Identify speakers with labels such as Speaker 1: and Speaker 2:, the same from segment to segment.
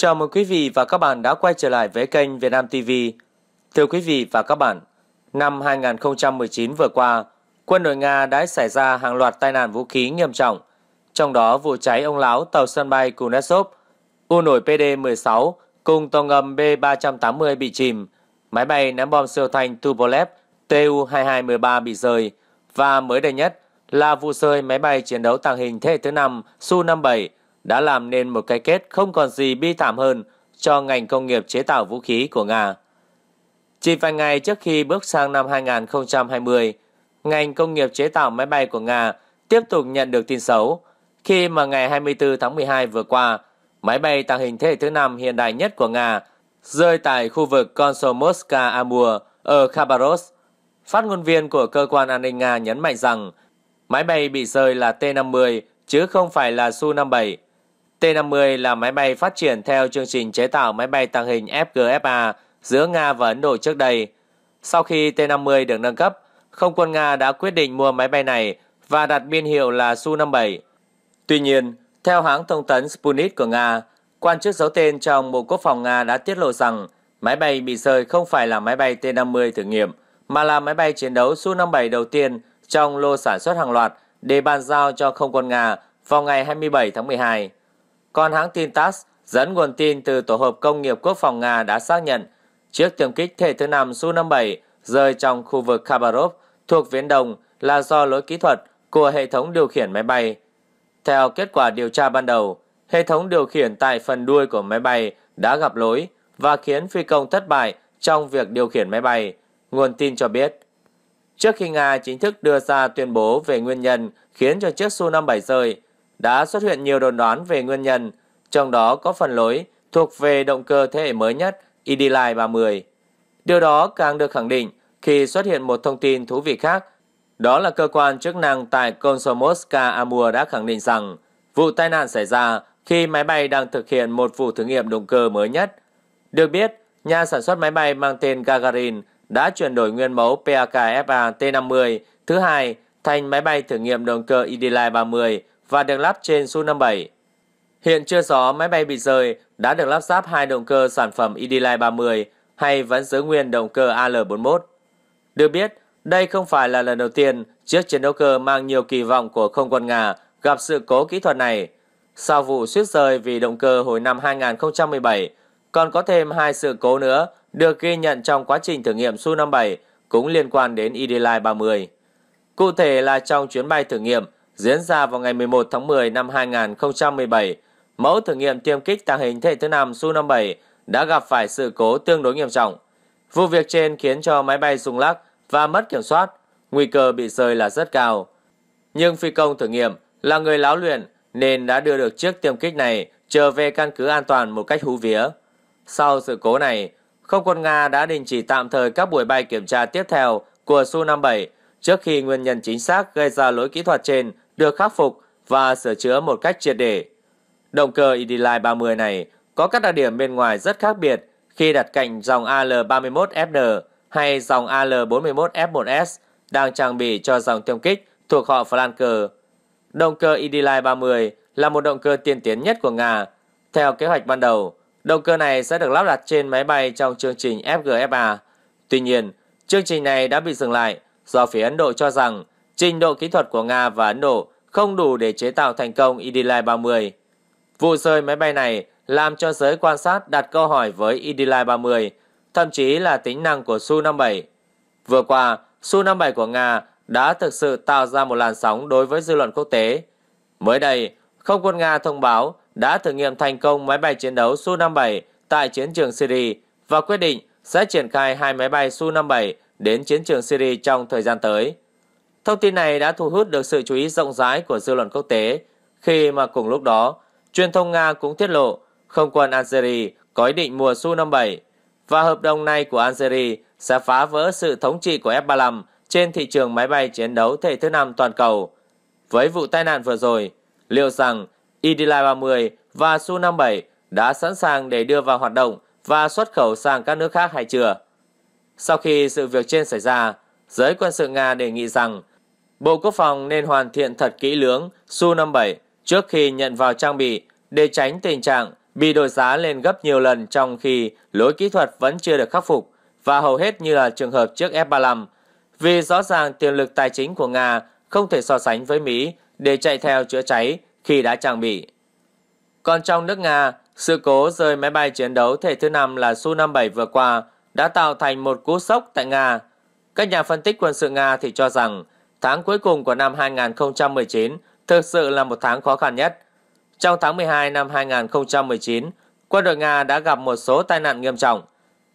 Speaker 1: Chào mừng quý vị và các bạn đã quay trở lại với kênh Việt Nam TV. Thưa quý vị và các bạn, năm 2019 vừa qua, quân đội Nga đã xảy ra hàng loạt tai nạn vũ khí nghiêm trọng, trong đó vụ cháy ông lão tàu sân bay Kunetsov, u nổi PD-16 cùng tàu ngầm B-380 bị chìm, máy bay ném bom siêu thanh Tupolev Tu-2213 bị rơi, và mới đây nhất là vụ rơi máy bay chiến đấu tàng hình thế hệ thứ 5 Su-57 đã làm nên một cái kết không còn gì bi thảm hơn cho ngành công nghiệp chế tạo vũ khí của Nga. Chỉ vài ngày trước khi bước sang năm 2020, ngành công nghiệp chế tạo máy bay của Nga tiếp tục nhận được tin xấu khi mà ngày 24 tháng 12 vừa qua, máy bay tàng hình thế hệ thứ 5 hiện đại nhất của Nga rơi tại khu vực Komsomolska Amur ở Khabarovsk. Phát ngôn viên của cơ quan an ninh Nga nhấn mạnh rằng máy bay bị rơi là T-50 chứ không phải là Su-57 T-50 là máy bay phát triển theo chương trình chế tạo máy bay tàng hình FGFA giữa Nga và Ấn Độ trước đây. Sau khi T-50 được nâng cấp, không quân Nga đã quyết định mua máy bay này và đặt biên hiệu là Su-57. Tuy nhiên, theo hãng thông tấn Sputnik của Nga, quan chức giấu tên trong Bộ Quốc phòng Nga đã tiết lộ rằng máy bay bị rơi không phải là máy bay T-50 thử nghiệm, mà là máy bay chiến đấu Su-57 đầu tiên trong lô sản xuất hàng loạt để bàn giao cho không quân Nga vào ngày 27 tháng 12. Còn hãng tin TASS dẫn nguồn tin từ Tổ hợp Công nghiệp Quốc phòng Nga đã xác nhận chiếc tiêm kích thể thứ năm Su-57 rơi trong khu vực Khabarov thuộc Viễn Đông là do lỗi kỹ thuật của hệ thống điều khiển máy bay. Theo kết quả điều tra ban đầu, hệ thống điều khiển tại phần đuôi của máy bay đã gặp lỗi và khiến phi công thất bại trong việc điều khiển máy bay, nguồn tin cho biết. Trước khi Nga chính thức đưa ra tuyên bố về nguyên nhân khiến cho chiếc Su-57 rơi, đã xuất hiện nhiều đồn đoán về nguyên nhân, trong đó có phần lỗi thuộc về động cơ thế hệ mới nhất Indyline 30. Điều đó càng được khẳng định khi xuất hiện một thông tin thú vị khác, đó là cơ quan chức năng tại Komsomolska Amur đã khẳng định rằng vụ tai nạn xảy ra khi máy bay đang thực hiện một vụ thử nghiệm động cơ mới nhất. Được biết, nhà sản xuất máy bay mang tên Gagarin đã chuyển đổi nguyên mẫu PAKFA T-50 thứ hai thành máy bay thử nghiệm động cơ Indyline 30 và được lắp trên Su-57. Hiện chưa rõ máy bay bị rơi đã được lắp ráp hai động cơ sản phẩm Idilai 30 hay vẫn giữ nguyên động cơ AL-41. Được biết, đây không phải là lần đầu tiên chiếc chiến đấu cơ mang nhiều kỳ vọng của không quân Nga gặp sự cố kỹ thuật này. Sau vụ suýt rơi vì động cơ hồi năm 2017, còn có thêm hai sự cố nữa được ghi nhận trong quá trình thử nghiệm Su-57 cũng liên quan đến Idilai 30. Cụ thể là trong chuyến bay thử nghiệm diễn ra vào ngày 11 tháng 10 năm 2017, mẫu thử nghiệm tiêm kích tàng hình thế hệ thứ 5 Su-57 đã gặp phải sự cố tương đối nghiêm trọng. Vụ việc trên khiến cho máy bay rung lắc và mất kiểm soát, nguy cơ bị rơi là rất cao. Nhưng phi công thử nghiệm là người láo luyện nên đã đưa được chiếc tiêm kích này trở về căn cứ an toàn một cách hú vía. Sau sự cố này, không quân Nga đã đình chỉ tạm thời các buổi bay kiểm tra tiếp theo của Su-57 trước khi nguyên nhân chính xác gây ra lỗi kỹ thuật trên được khắc phục và sửa chữa một cách triệt để. Động cơ Indyline 30 này có các đặc điểm bên ngoài rất khác biệt khi đặt cạnh dòng AL31FN hay dòng AL41F1S đang trang bị cho dòng tiêm kích thuộc họ Flanker. Động cơ Indyline 30 là một động cơ tiên tiến nhất của Nga. Theo kế hoạch ban đầu, động cơ này sẽ được lắp đặt trên máy bay trong chương trình FGFA. Tuy nhiên, chương trình này đã bị dừng lại do phía Ấn Độ cho rằng trình độ kỹ thuật của Nga và Ấn Độ không đủ để chế tạo thành công Idilai 30. Vụ rơi máy bay này làm cho giới quan sát đặt câu hỏi với Idilai 30, thậm chí là tính năng của Su-57. Vừa qua, Su-57 của Nga đã thực sự tạo ra một làn sóng đối với dư luận quốc tế. Mới đây, không quân Nga thông báo đã thử nghiệm thành công máy bay chiến đấu Su-57 tại chiến trường Syria và quyết định sẽ triển khai hai máy bay Su-57 đến chiến trường Syria trong thời gian tới. Thông tin này đã thu hút được sự chú ý rộng rãi của dư luận quốc tế khi mà cùng lúc đó, truyền thông Nga cũng tiết lộ không quân Algeria có ý định mua Su-57 và hợp đồng này của Algeria sẽ phá vỡ sự thống trị của F-35 trên thị trường máy bay chiến đấu thế thứ năm toàn cầu. Với vụ tai nạn vừa rồi, liệu rằng Idilai-30 và Su-57 đã sẵn sàng để đưa vào hoạt động và xuất khẩu sang các nước khác hay chưa? Sau khi sự việc trên xảy ra, giới quân sự Nga đề nghị rằng Bộ Quốc phòng nên hoàn thiện thật kỹ lưỡng Su-57 trước khi nhận vào trang bị để tránh tình trạng bị đổi giá lên gấp nhiều lần trong khi lỗi kỹ thuật vẫn chưa được khắc phục và hầu hết như là trường hợp trước F-35. Vì rõ ràng tiềm lực tài chính của Nga không thể so sánh với Mỹ để chạy theo chữa cháy khi đã trang bị. Còn trong nước Nga, sự cố rơi máy bay chiến đấu thể thứ 5 là Su-57 vừa qua đã tạo thành một cú sốc tại Nga. Các nhà phân tích quân sự Nga thì cho rằng Tháng cuối cùng của năm 2019 thực sự là một tháng khó khăn nhất. Trong tháng 12 năm 2019, quân đội Nga đã gặp một số tai nạn nghiêm trọng.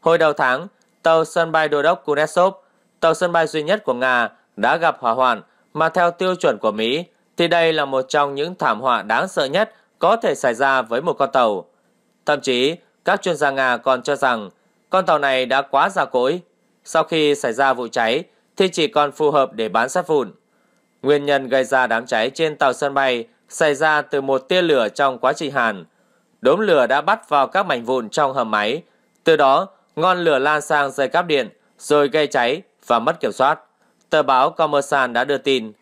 Speaker 1: Hồi đầu tháng, tàu sân bay đô đốc Kunetsov, tàu sân bay duy nhất của Nga, đã gặp hỏa hoạn, mà theo tiêu chuẩn của Mỹ thì đây là một trong những thảm họa đáng sợ nhất có thể xảy ra với một con tàu. Thậm chí, các chuyên gia Nga còn cho rằng con tàu này đã quá già cỗi. Sau khi xảy ra vụ cháy, thì chỉ còn phù hợp để bán sắt vụn. Nguyên nhân gây ra đám cháy trên tàu sân bay xảy ra từ một tia lửa trong quá trình hàn. Đốm lửa đã bắt vào các mảnh vụn trong hầm máy, từ đó ngọn lửa lan sang dây cáp điện rồi gây cháy và mất kiểm soát. Tờ báo Kommersant đã đưa tin.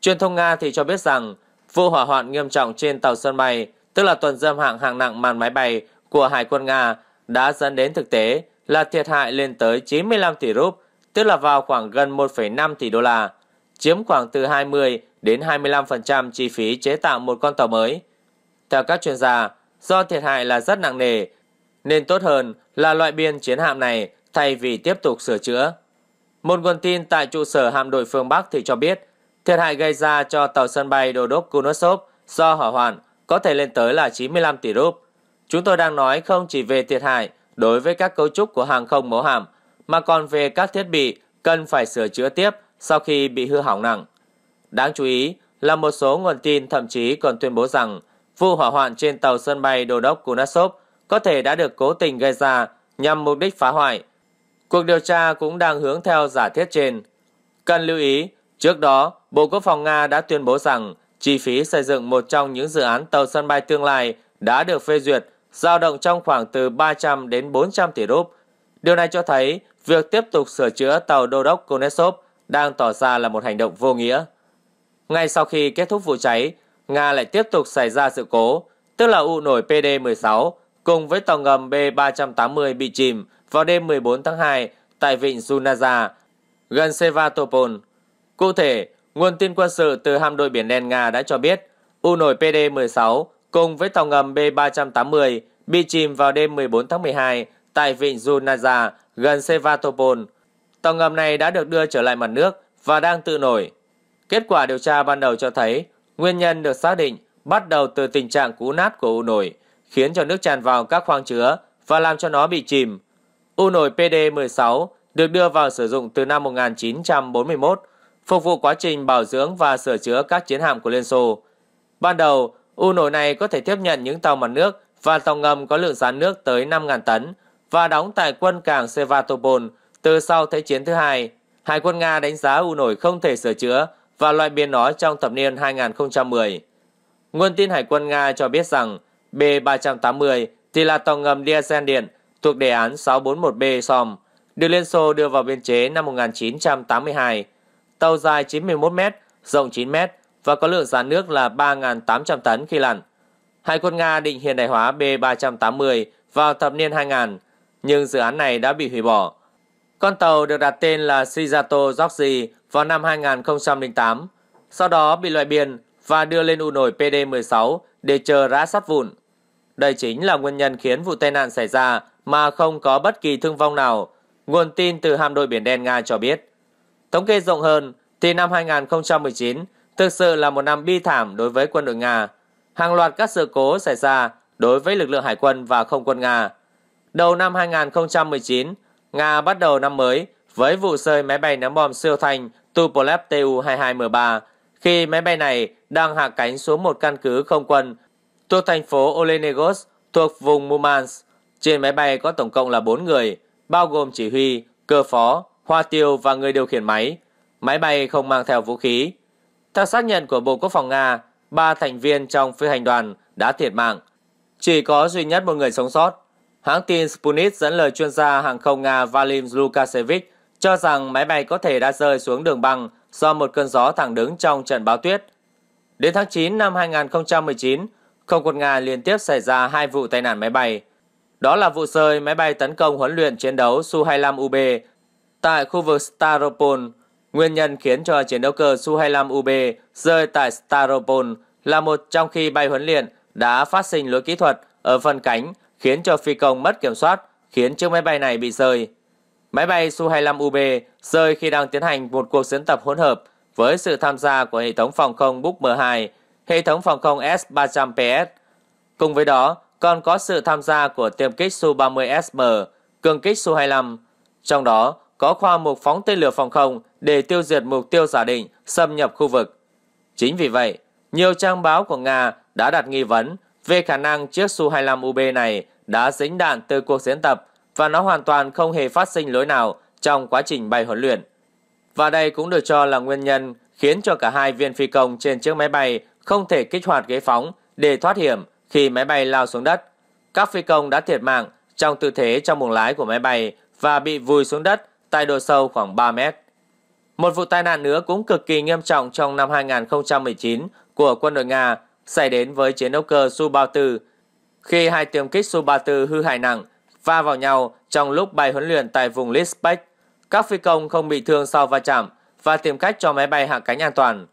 Speaker 1: Truyền thông Nga thì cho biết rằng vụ hỏa hoạn nghiêm trọng trên tàu sân bay, tức là tuần dâm hạng hạng nặng màn máy bay của Hải quân Nga đã dẫn đến thực tế là thiệt hại lên tới 95 tỷ rúp, tức là vào khoảng gần 1,5 tỷ đô la, chiếm khoảng từ 20 đến 25% chi phí chế tạo một con tàu mới. Theo các chuyên gia, do thiệt hại là rất nặng nề, nên tốt hơn là loại biên chiến hạm này thay vì tiếp tục sửa chữa. Một nguồn tin tại trụ sở hạm đội phương Bắc thì cho biết, thiệt hại gây ra cho tàu sân bay đốc Kunosov do hỏa hoạn có thể lên tới là 95 tỷ rúp. Chúng tôi đang nói không chỉ về thiệt hại đối với các cấu trúc của hàng không mẫu hạm mà còn về các thiết bị cần phải sửa chữa tiếp sau khi bị hư hỏng nặng. Đáng chú ý là một số nguồn tin thậm chí còn tuyên bố rằng vụ hỏa hoạn trên tàu sân bay đô đốc Kunasov có thể đã được cố tình gây ra nhằm mục đích phá hoại. Cuộc điều tra cũng đang hướng theo giả thiết trên. Cần lưu ý, trước đó, Bộ Quốc phòng Nga đã tuyên bố rằng chi phí xây dựng một trong những dự án tàu sân bay tương lai đã được phê duyệt, dao động trong khoảng từ 300 đến 400 tỷ rúp. Điều này cho thấy Việc tiếp tục sửa chữa tàu đô đốc Konetsov đang tỏ ra là một hành động vô nghĩa. Ngay sau khi kết thúc vụ cháy, Nga lại tiếp tục xảy ra sự cố, tức là u nổi PD-16 cùng với tàu ngầm B-380 bị chìm vào đêm 14 tháng 2 tại vịnh Sunaza, gần Sevastopol. Cụ thể, nguồn tin quân sự từ hạm đội biển đen Nga đã cho biết U nổi PD-16 cùng với tàu ngầm B-380 bị chìm vào đêm 14 tháng 12 tại vịnh Sunaza gần Sevastopol, Tàu ngầm này đã được đưa trở lại mặt nước và đang tự nổi. Kết quả điều tra ban đầu cho thấy nguyên nhân được xác định bắt đầu từ tình trạng cũ nát của u nổi khiến cho nước tràn vào các khoang chứa và làm cho nó bị chìm. U nổi PD-16 được đưa vào sử dụng từ năm 1941, phục vụ quá trình bảo dưỡng và sửa chữa các chiến hạm của Liên Xô. Ban đầu, u nổi này có thể tiếp nhận những tàu mặt nước và tàu ngầm có lượng rán nước tới 5.000 tấn, và đóng tại quân cảng Sevastopol từ sau Thế chiến thứ hai. Hải quân Nga đánh giá u nổi không thể sửa chữa và loại biên nó trong thập niên 2010. Nguồn tin Hải quân Nga cho biết rằng B-380 thì là tàu ngầm diesel điện thuộc đề án 641B SOM, được Liên Xô đưa vào biên chế năm 1982. Tàu dài 91 m, rộng 9 m và có lượng giá nước là 3.800 tấn khi lặn. Hải quân Nga định hiện đại hóa B-380 vào thập niên 2000 nhưng dự án này đã bị hủy bỏ. Con tàu được đặt tên là Shizato Joshi vào năm 2008, sau đó bị loại biển và đưa lên u nổi PD-16 để chờ rã sắt vụn. Đây chính là nguyên nhân khiến vụ tai nạn xảy ra mà không có bất kỳ thương vong nào, nguồn tin từ hạm đội Biển Đen Nga cho biết. Thống kê rộng hơn thì năm 2019 thực sự là một năm bi thảm đối với quân đội Nga. Hàng loạt các sự cố xảy ra đối với lực lượng hải quân và không quân Nga, Đầu năm 2019, Nga bắt đầu năm mới với vụ rơi máy bay ném bom siêu thanh Tupolev Tu-22M3 khi máy bay này đang hạ cánh xuống một căn cứ không quân thuộc thành phố Olenegos thuộc vùng Murmansk. Trên máy bay có tổng cộng là 4 người, bao gồm chỉ huy, cơ phó, hoa tiêu và người điều khiển máy. Máy bay không mang theo vũ khí. Theo xác nhận của Bộ Quốc phòng Nga, ba thành viên trong phi hành đoàn đã thiệt mạng. Chỉ có duy nhất một người sống sót Hãng tin Sputnik dẫn lời chuyên gia hàng không Nga Valim Lukasevich cho rằng máy bay có thể đã rơi xuống đường băng do một cơn gió thẳng đứng trong trận bão tuyết. Đến tháng 9 năm 2019, không quân Nga liên tiếp xảy ra hai vụ tai nạn máy bay. Đó là vụ rơi máy bay tấn công huấn luyện chiến đấu Su-25UB tại khu vực Staropol. Nguyên nhân khiến cho chiến đấu cơ Su-25UB rơi tại Staropol là một trong khi bay huấn luyện đã phát sinh lỗi kỹ thuật ở phần cánh khiến cho phi công mất kiểm soát, khiến chiếc máy bay này bị rơi. Máy bay Su-25UB rơi khi đang tiến hành một cuộc diễn tập hỗn hợp với sự tham gia của hệ thống phòng không Buk M2, hệ thống phòng không S-300PS. Cùng với đó, còn có sự tham gia của tiêm kích Su-30SM, cường kích Su-25. Trong đó, có khoa mục phóng tên lửa phòng không để tiêu diệt mục tiêu giả định xâm nhập khu vực. Chính vì vậy, nhiều trang báo của Nga đã đặt nghi vấn về khả năng chiếc Su-25UB này đã dính đạn từ cuộc diễn tập và nó hoàn toàn không hề phát sinh lỗi nào trong quá trình bay huấn luyện. Và đây cũng được cho là nguyên nhân khiến cho cả hai viên phi công trên chiếc máy bay không thể kích hoạt ghế phóng để thoát hiểm khi máy bay lao xuống đất. Các phi công đã thiệt mạng trong tư thế trong buồng lái của máy bay và bị vùi xuống đất tại độ sâu khoảng 3 mét. Một vụ tai nạn nữa cũng cực kỳ nghiêm trọng trong năm 2019 của quân đội Nga xảy đến với chiến đấu cơ Su-34 khi hai tiêm kích Su-34 hư hại nặng va vào nhau trong lúc bay huấn luyện tại vùng Lispech. Các phi công không bị thương sau va chạm và tìm cách cho máy bay hạ cánh an toàn.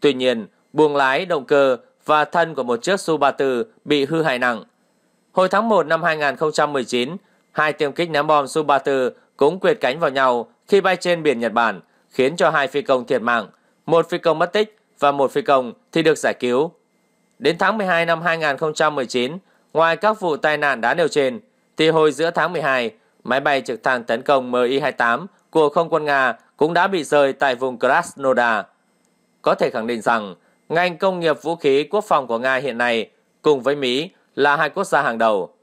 Speaker 1: Tuy nhiên, buồng lái, động cơ và thân của một chiếc Su-34 bị hư hại nặng. Hồi tháng 1 năm 2019, hai tiêm kích ném bom Su-34 cũng quyệt cánh vào nhau khi bay trên biển Nhật Bản, khiến cho hai phi công thiệt mạng, một phi công mất tích và một phi công thì được giải cứu. Đến tháng 12 năm 2019, Ngoài các vụ tai nạn đã nêu trên, thì hồi giữa tháng 12, máy bay trực thăng tấn công Mi-28 của không quân Nga cũng đã bị rơi tại vùng Krasnodar. Có thể khẳng định rằng, ngành công nghiệp vũ khí quốc phòng của Nga hiện nay cùng với Mỹ là hai quốc gia hàng đầu.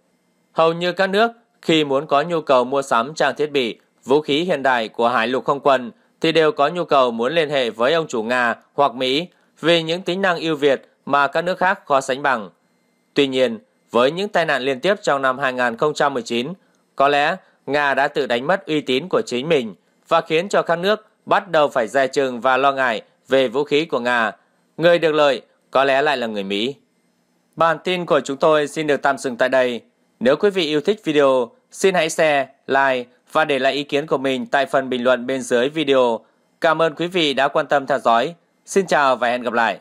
Speaker 1: Hầu như các nước khi muốn có nhu cầu mua sắm trang thiết bị, vũ khí hiện đại của Hải lục không quân thì đều có nhu cầu muốn liên hệ với ông chủ Nga hoặc Mỹ vì những tính năng ưu việt mà các nước khác khó sánh bằng. Tuy nhiên, với những tai nạn liên tiếp trong năm 2019, có lẽ Nga đã tự đánh mất uy tín của chính mình và khiến cho các nước bắt đầu phải dè chừng và lo ngại về vũ khí của Nga. Người được lợi có lẽ lại là người Mỹ. Bản tin của chúng tôi xin được tạm dừng tại đây. Nếu quý vị yêu thích video, xin hãy share, like và để lại ý kiến của mình tại phần bình luận bên dưới video. Cảm ơn quý vị đã quan tâm theo dõi. Xin chào và hẹn gặp lại.